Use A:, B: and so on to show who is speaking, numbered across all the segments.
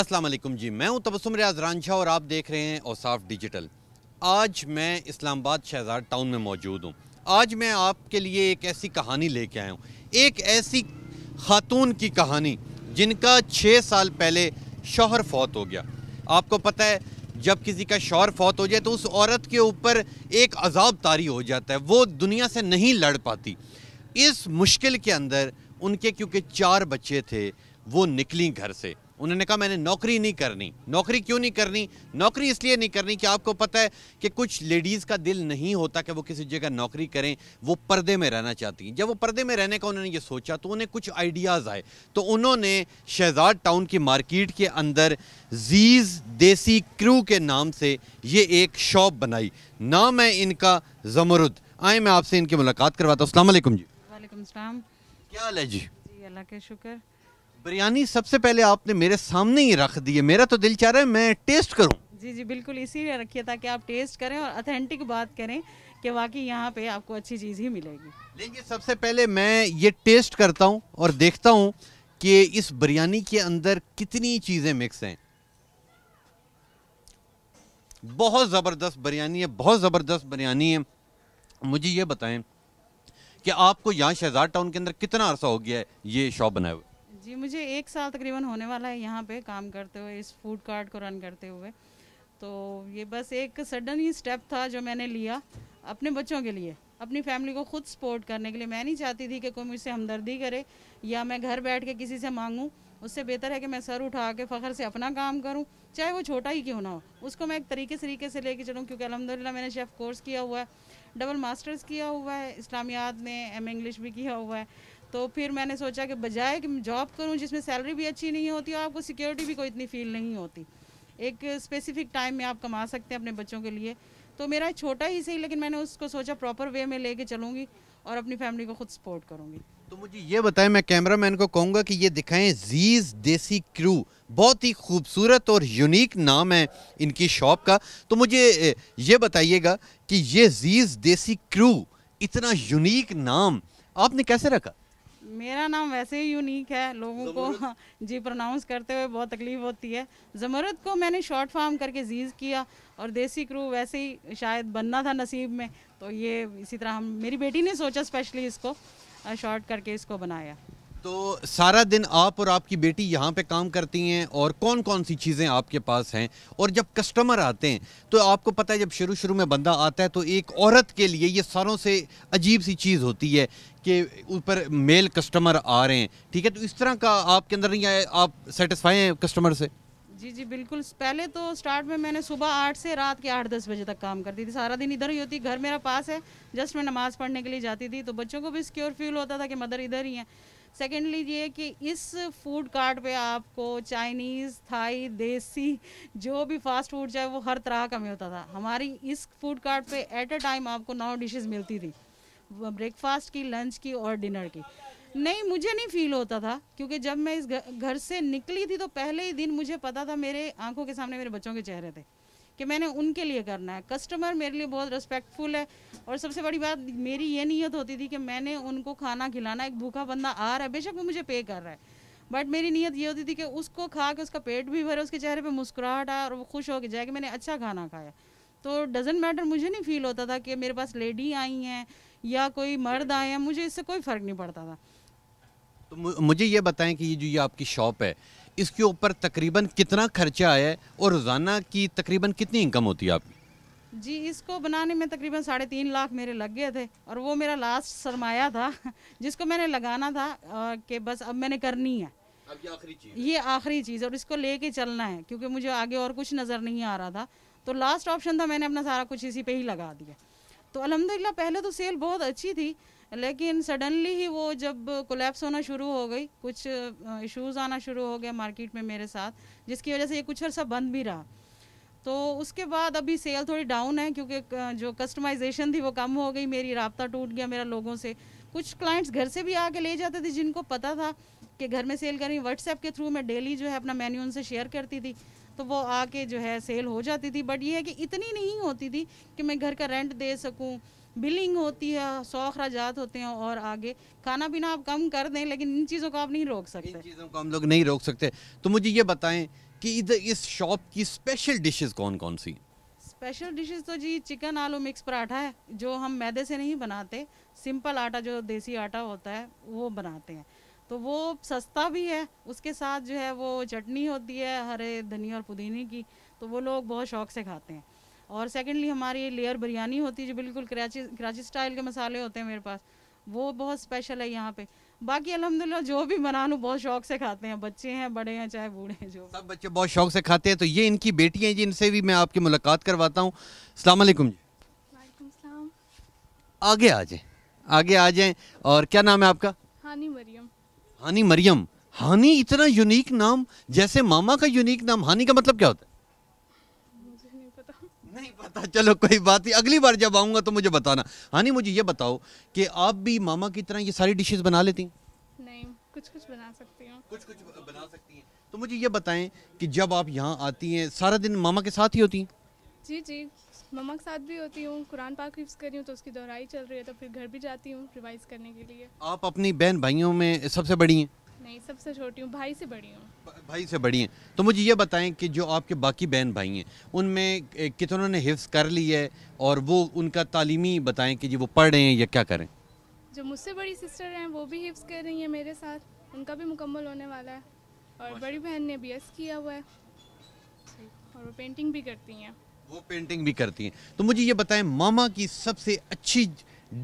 A: अस्सलाम वालेकुम जी मैं हूं तबसुम रियाज रांझा और आप देख रहे हैं औसाफ डिजिटल आज मैं इस्लामाबाद शहजाद टाउन में मौजूद हूं आज मैं आपके लिए एक ऐसी कहानी लेके आया हूँ एक ऐसी खातून की कहानी जिनका छः साल पहले शोहर फौत हो गया आपको पता है जब किसी का शौहर फौत हो जाए तो उस औरत के ऊपर एक अजाब तारी हो जाता है वो दुनिया से नहीं लड़ पाती इस मुश्किल के अंदर उनके क्योंकि चार बच्चे थे वो निकली घर से उन्होंने कहा मैंने नौकरी नहीं करनी नौकरी क्यों नहीं करनी नौकरी इसलिए नहीं करनी कि आपको पता है कि कुछ लेडीज़ का दिल नहीं होता कि वो किसी जगह नौकरी करें वो पर्दे में रहना चाहती हैं जब वो पर्दे में रहने का उन्होंने ये सोचा तो उन्हें कुछ आइडियाज़ आए तो उन्होंने शहजाद टाउन की मार्किट के अंदर जीज़ देसी क्रू के नाम से ये एक शॉप बनाई नाम है इनका जमरुद आए मैं आपसे इनकी मुलाकात करवाता हूँ अल्लाम जी
B: वालेकुम क्या हाल है जी अल्लाह के शुक्र
A: बिरयानी सबसे पहले आपने मेरे सामने ही रख दी है मेरा तो दिल चाह रहा है मैं टेस्ट करूँ
B: जी जी बिल्कुल इसीलिए रखिए ताकि आप टेस्ट करें और अथेंटिक बात करें कि वाकई यहाँ पे आपको अच्छी चीज़ ही मिलेगी
A: लेकिन सबसे पहले मैं ये टेस्ट करता हूँ और देखता हूँ कि इस बिरयानी के अंदर कितनी चीज़ें मिक्स हैं बहुत ज़बरदस्त बिरयानी है बहुत ज़बरदस्त बिरयानी है मुझे ये बताएं कि आपको यहाँ शहजाद टाउन के अंदर कितना अरसा हो गया है ये शॉप बनाए हुए
B: जी मुझे एक साल तकरीबन होने वाला है यहाँ पे काम करते हुए इस फूड कार्ट को रन करते हुए तो ये बस एक सडन ही स्टेप था जो मैंने लिया अपने बच्चों के लिए अपनी फैमिली को खुद सपोर्ट करने के लिए मैं नहीं चाहती थी कि कोई मुझसे हमदर्दी करे या मैं घर बैठ के किसी से मांगूँ उससे बेहतर है कि मैं सर उठा के फ़खर से अपना काम करूं चाहे वो छोटा ही क्यों ना हो उसको मैं एक तरीके तरीके से लेके चलूं क्योंकि अलहमदिल्ला मैंने शेफ़ कोर्स किया हुआ है डबल मास्टर्स किया हुआ है इस्लामियात में एम इंग्लिश भी किया हुआ है तो फिर मैंने सोचा कि बजाय कि जॉब करूँ जिसमें सैलरी भी अच्छी नहीं होती और आपको सिक्योरिटी भी कोई इतनी फील नहीं होती एक स्पेसिफिक टाइम में आप कमा सकते हैं अपने बच्चों के लिए तो मेरा छोटा ही सही लेकिन मैंने उसको सोचा प्रॉपर वे में लेके चलूंगी और अपनी फैमिली को खुद सपोर्ट करूंगी
A: तो मुझे ये बताएं मैं कैमरा मैन को कहूँगा कि ये दिखाएं जीज देसी क्रू बहुत ही खूबसूरत और यूनिक नाम है इनकी शॉप का तो मुझे ये बताइएगा कि ये जीज देसी क्रू इतना यूनिक नाम आपने कैसे रखा
B: मेरा नाम वैसे ही यूनिक है लोगों को जी प्रोनाउंस करते हुए बहुत तकलीफ होती है ज़मरत को मैंने शॉर्ट फार्म करके जीज़ किया और देसी क्रू वैसे ही शायद बनना था नसीब में तो ये इसी तरह हम मेरी बेटी ने सोचा स्पेशली इसको शॉर्ट करके इसको बनाया
A: तो सारा दिन आप और आपकी बेटी यहाँ पे काम करती हैं और कौन कौन सी चीज़ें आपके पास हैं और जब कस्टमर आते हैं तो आपको पता है जब शुरू शुरू में बंदा आता है तो एक औरत के लिए ये सारों से अजीब सी चीज़ होती है कि ऊपर मेल कस्टमर आ रहे हैं ठीक है तो इस तरह का आपके अंदर नहीं आए आप सेटिस्फाई हैं कस्टमर से
B: जी जी बिल्कुल पहले तो स्टार्ट में मैंने सुबह आठ से रात के आठ दस बजे तक काम करती थी सारा दिन इधर ही होती घर मेरा पास है जस्ट मैं नमाज़ पढ़ने के लिए जाती थी तो बच्चों को भी सिक्योर फील होता था कि मदर इधर ही हैं सेकेंडली ये कि इस फूड कार्ट पे आपको चाइनीज़ थाई देसी जो भी फास्ट फूड चाहे वो हर तरह का में होता था हमारी इस फूड कार्ट पे एट अ टाइम आपको नौ डिशेस मिलती थी ब्रेकफास्ट की लंच की और डिनर की नहीं मुझे नहीं फील होता था क्योंकि जब मैं इस घर से निकली थी तो पहले ही दिन मुझे पता था मेरे आंखों के सामने मेरे बच्चों के चेहरे थे कि मैंने उनके लिए करना है कस्टमर मेरे लिए बहुत रिस्पेक्टफुल है और सबसे बड़ी बात मेरी ये नीयत होती थी कि मैंने उनको खाना खिलाना एक भूखा बंदा आ रहा है बेशक वो मुझे पे कर रहा है बट मेरी नीयत ये होती थी कि उसको खा के उसका पेट भी भरे उसके चेहरे पर मुस्कुराहट आए और वो खुश हो के जाए कि मैंने अच्छा खाना खाया तो डजेंट मैटर मुझे नहीं फील होता था कि मेरे पास लेडी आई हैं या कोई मर्द आए हैं मुझे इससे कोई फ़र्क नहीं पड़ता था
A: तो मुझे ये बताएं कि ये जो ये आपकी शॉप है इसके ऊपर तकरीबन कितना खर्चा आया है और रोज़ाना की तकरीबन कितनी इनकम होती है आपकी
B: जी इसको बनाने में तकरीबन साढ़े तीन लाख मेरे लग गए थे और वो मेरा लास्ट सरमाया था जिसको मैंने लगाना था कि बस अब मैंने करनी है
A: अब ये आखिरी चीज़
B: ये चीज़ और इसको लेके चलना है क्योंकि मुझे आगे और कुछ नज़र नहीं आ रहा था तो लास्ट ऑप्शन था मैंने अपना सारा कुछ इसी पर ही लगा दिया तो अलहमदिल्ला पहले तो सेल बहुत अच्छी थी लेकिन सडनली ही वो जब कोलेप्स होना शुरू हो गई कुछ इश्यूज़ आना शुरू हो गया मार्केट में मेरे साथ जिसकी वजह से ये कुछ अर्सा बंद भी रहा तो उसके बाद अभी सेल थोड़ी डाउन है क्योंकि जो कस्टमाइजेशन थी वो कम हो गई मेरी रबता टूट गया मेरा लोगों से कुछ क्लाइंट्स घर से भी आके ले जाते थे जिनको पता था कि घर में सेल करें व्हाट्सएप के थ्रू मैं डेली जो है अपना मेन्यू उनसे शेयर करती थी तो वो आके जो है सेल हो जाती थी बट ये है कि इतनी नहीं होती थी कि मैं घर का रेंट दे सकूँ बिलिंग होती है सौ होते हैं और आगे खाना पीना आप कम कर दें लेकिन इन चीज़ों को आप नहीं रोक सकते इन चीज़ों
A: को हम लोग नहीं रोक सकते तो मुझे ये बताएं कि इधर इस शॉप की स्पेशल डिशेस कौन कौन सी
B: स्पेशल डिशेस तो जी चिकन आलू मिक्स पराठा है जो हम मैदे से नहीं बनाते सिंपल आटा जो देसी आटा होता है वो बनाते हैं तो वो सस्ता भी है उसके साथ जो है वो चटनी होती है हरे धनिया और पुदीने की तो वो लोग बहुत शौक से खाते हैं और सेकेंडली हमारी लेयर बिरयानी होती है जो बिल्कुल कराची कराची स्टाइल के मसाले होते हैं मेरे पास वो बहुत स्पेशल है यहाँ पे बाकी अलहमदिल्ला जो भी बना लूँ बहुत शौक से खाते हैं बच्चे हैं बड़े हैं चाहे बूढ़े हैं जो सब
A: बच्चे बहुत शौक से खाते हैं तो ये इनकी बेटी हैं जिनसे भी मैं आपकी मुलाकात करवाता हूँ सलामकुम जी आगे आ जाए आगे आ जाए और क्या नाम है आपका हानी मरियम हानी मरियम हानी इतना यूनिक नाम जैसे मामा का यूनिक नाम हानी का मतलब क्या होता है नहीं पता चलो कोई बात नहीं अगली बार जब आऊँगा तो मुझे बताना हाँ मुझे ये बताओ कि आप भी मामा की तरह ये सारी डिशेज बना लेती नहीं कुछ कुछ बना सकती हूँ कुछ कुछ बना सकती हैं तो मुझे ये बताएं कि जब आप यहाँ आती हैं सारा दिन मामा के साथ ही होती हैं जी जी मामा के साथ भी
B: होती हूँ कुरान पाक हिफ्स कर रही हूँ तो उसकी दोहराई चल रही है तो फिर घर भी जाती हूँ रिवाइज करने के लिए
A: आप अपनी बहन भाइयों में सबसे बड़ी हैं
B: नहीं सबसे छोटी हूँ भाई से बड़ी हूँ
A: भाई से बड़ी हैं तो मुझे ये बताएं कि जो आपके बाकी बहन भाई हैं उनमें कितनों ने हिफ्स कर ली है और वो उनका तालीमी बताएं कि जी वो पढ़ रहे हैं या क्या करें
B: जो मुझसे बड़ी सिस्टर हैं वो भी हिफ्स कर रही हैं मेरे साथ उनका भी मुकम्मल होने वाला है और बड़ी बहन ने बी किया हुआ है और वो पेंटिंग भी करती हैं
A: वो पेंटिंग भी करती हैं तो मुझे ये बताएं मामा की सबसे अच्छी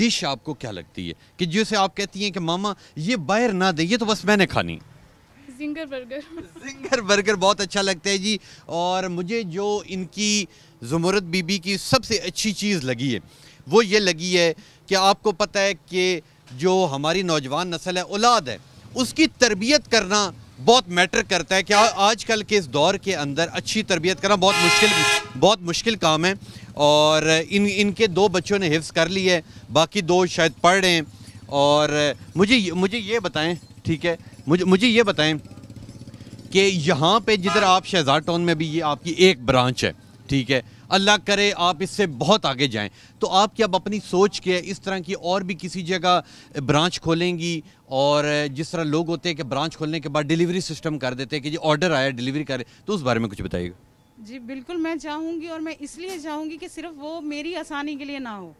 A: डिश आपको क्या लगती है कि जैसे आप कहती हैं कि मामा ये बाहर ना दे ये तो बस मैंने खानी जिंगर बर्गर जिंगर बर्गर बहुत अच्छा लगता है जी और मुझे जो इनकी जुमरत बीबी की सबसे अच्छी चीज़ लगी है वो ये लगी है कि आपको पता है कि जो हमारी नौजवान नस्ल है औलाद है उसकी तरबियत करना बहुत मैटर करता है कि आजकल के इस दौर के अंदर अच्छी तरबियत करना बहुत मुश्किल बहुत मुश्किल काम है और इन इनके दो बच्चों ने हिफ्स कर ली है बाकी दो शायद पढ़ रहे हैं और मुझे मुझे ये बताएं ठीक है मुझे मुझे ये बताएं कि यहाँ पे जिधर आप शहजाद टाउन में भी ये आपकी एक ब्रांच है ठीक है अल्लाह करे आप इससे बहुत आगे जाएं तो आप क्या अब अपनी सोच के इस तरह की और भी किसी जगह ब्रांच खोलेंगी और जिस तरह लोग होते हैं कि ब्रांच खोलने के बाद डिलीवरी सिस्टम कर देते हैं कि जी ऑर्डर आया डिलीवरी करे तो उस बारे में कुछ बताइएगा
B: जी बिल्कुल मैं चाहूँगी और मैं इसलिए चाहूँगी कि सिर्फ वो मेरी आसानी के लिए ना हो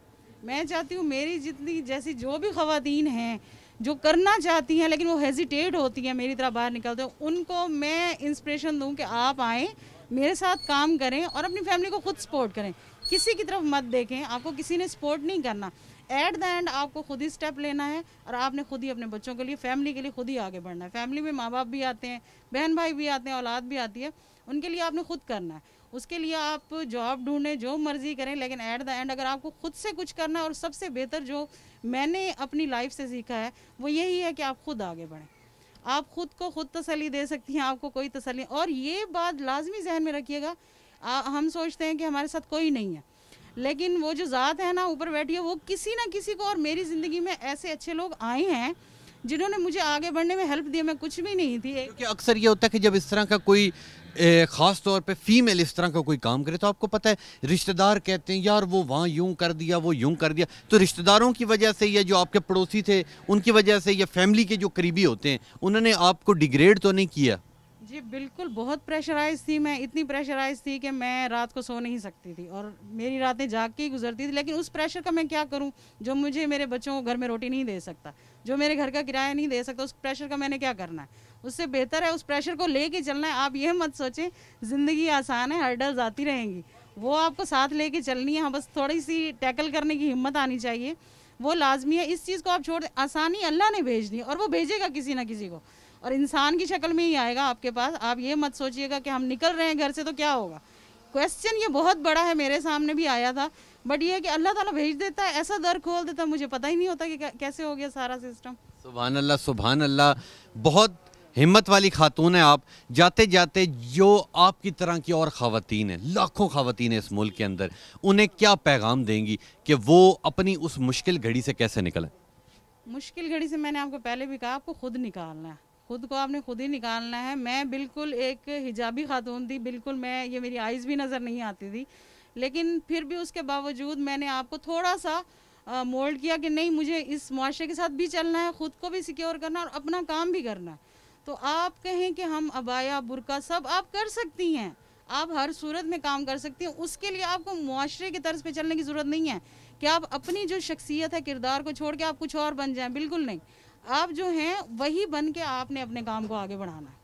B: मैं चाहती हूँ मेरी जितनी जैसी जो भी खातन हैं जो करना चाहती हैं लेकिन वो हेजिटेट होती हैं मेरी तरह बाहर निकलते हैं उनको मैं इंस्पिरेशन दूं कि आप आएँ मेरे साथ काम करें और अपनी फैमिली को खुद सपोर्ट करें किसी की तरफ मत देखें आपको किसी ने सपोर्ट नहीं करना एट द एंड आपको खुद ही स्टेप लेना है और आपने खुद ही अपने बच्चों के लिए फैमिली के लिए खुद ही आगे बढ़ना है फैमिली में माँ बाप भी आते हैं बहन भाई भी आते हैं औलाद भी आती है उनके लिए आपने खुद करना है उसके लिए आप जॉब ढूंढें जो मर्ज़ी करें लेकिन ऐट द एंड अगर आपको खुद से कुछ करना है और सबसे बेहतर जो मैंने अपनी लाइफ से सीखा है वो यही है कि आप खुद आगे बढ़ें आप खुद को खुद तसली दे सकती हैं आपको कोई तसली और ये बात लाजमी जहन में रखिएगा हम सोचते हैं कि हमारे साथ कोई नहीं है लेकिन वो जो ज़ात है ना ऊपर बैठी है वो किसी ना किसी को और मेरी ज़िंदगी में ऐसे अच्छे लोग आए हैं जिन्होंने मुझे आगे बढ़ने में हेल्प दिया मैं कुछ भी नहीं थी
A: क्योंकि अक्सर ये होता है कि जब इस तरह का कोई Eh, ख़ास तौर पे फीमेल इस तरह का कोई काम करे तो आपको पता है रिश्तेदार कहते हैं यार वो वहाँ यूं कर दिया वो यूं कर दिया तो रिश्तेदारों की वजह से या जो आपके पड़ोसी थे उनकी वजह से या फैमिली के जो करीबी होते हैं उन्होंने आपको डिग्रेड तो नहीं किया
B: जी बिल्कुल बहुत प्रेशराइज थी मैं इतनी प्रेशराइज थी कि मैं रात को सो नहीं सकती थी और मेरी रातें जाग के ही गुजरती थी लेकिन उस प्रेशर का मैं क्या करूं जो मुझे मेरे बच्चों को घर में रोटी नहीं दे सकता जो मेरे घर का किराया नहीं दे सकता उस प्रेशर का मैंने क्या करना है उससे बेहतर है उस प्रेशर को लेके चलना है आप ये मत सोचें ज़िंदगी आसान है हर्डल्स आती रहेंगी वो आपको साथ लेके चलनी है हाँ बस थोड़ी सी टैकल करने की हिम्मत आनी चाहिए वो लाजमी है इस चीज़ को आप छोड़ आसानी अल्लाह ने भेज है और वो भेजेगा किसी ना किसी को और इंसान की शक्ल में ही आएगा आपके पास आप ये मत सोचिएगा कि हम निकल रहे हैं घर से तो क्या होगा क्वेश्चन ये बहुत बड़ा है मेरे सामने भी आया था बट ये कि अल्लाह ताला भेज देता है ऐसा दर खोल देता है मुझे पता ही नहीं होता कि कैसे हो गया सारा सिस्टम
A: सुबह अल्लाह सुबह अल्लाह बहुत हिम्मत वाली खातून हैं आप जाते जाते जो आपकी तरह की और ख़वान हैं लाखों ख़वान हैं इस मुल्क के अंदर उन्हें क्या पैगाम देंगी कि वो अपनी उस मुश्किल घड़ी से कैसे निकलें
B: मुश्किल घड़ी से मैंने आपको पहले भी कहा आपको खुद निकालना है खुद को आपने खुद ही निकालना है मैं बिल्कुल एक हिजाबी खातून थी बिल्कुल मैं ये मेरी आइज़ भी नज़र नहीं आती थी लेकिन फिर भी उसके बावजूद मैंने आपको थोड़ा सा मोल्ड किया कि नहीं मुझे इस मुआरे के साथ भी चलना है ख़ुद को भी सिक्योर करना और अपना काम भी करना है तो आप कहें कि हम अबाया बुरका सब आप कर सकती हैं आप हर सूरत में काम कर सकती हैं उसके लिए आपको मुआरे की तर्ज पे चलने की ज़रूरत नहीं है कि आप अपनी जो शख्सियत है किरदार को छोड़ के आप कुछ और बन जाएं बिल्कुल नहीं आप जो हैं वही बन के आपने अपने काम को आगे बढ़ाना है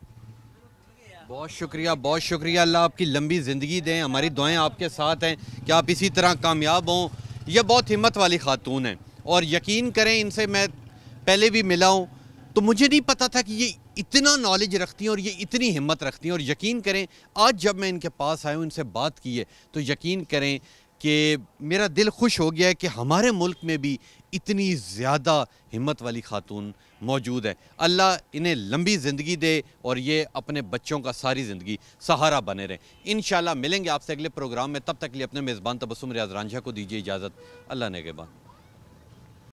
A: बहुत शुक्रिया बहुत शुक्रिया अल्लाह आपकी लंबी ज़िंदगी दें हमारी दुआएं आपके साथ हैं कि आप इसी तरह कामयाब हों यह बहुत हिम्मत वाली खातून हैं और यकीन करें इनसे मैं पहले भी मिला हूँ तो मुझे नहीं पता था कि ये इतना नॉलेज रखती हैं और ये इतनी हिम्मत रखती हैं और यकीन करें आज जब मैं इनके पास आया हूँ इनसे बात की है तो यकीन करें कि मेरा दिल खुश हो गया है कि हमारे मुल्क में भी इतनी ज़्यादा हिम्मत वाली खातून मौजूद है अल्लाह इन्हें लंबी ज़िंदगी दे और ये अपने बच्चों का सारी ज़िंदगी सहारा बने रहें इन मिलेंगे आपसे अगले प्रोग्राम में तब तक लिए अपने मेज़बान तबसम रियाज रांझा को दीजिए इजाज़त अल्लाह ने के बाद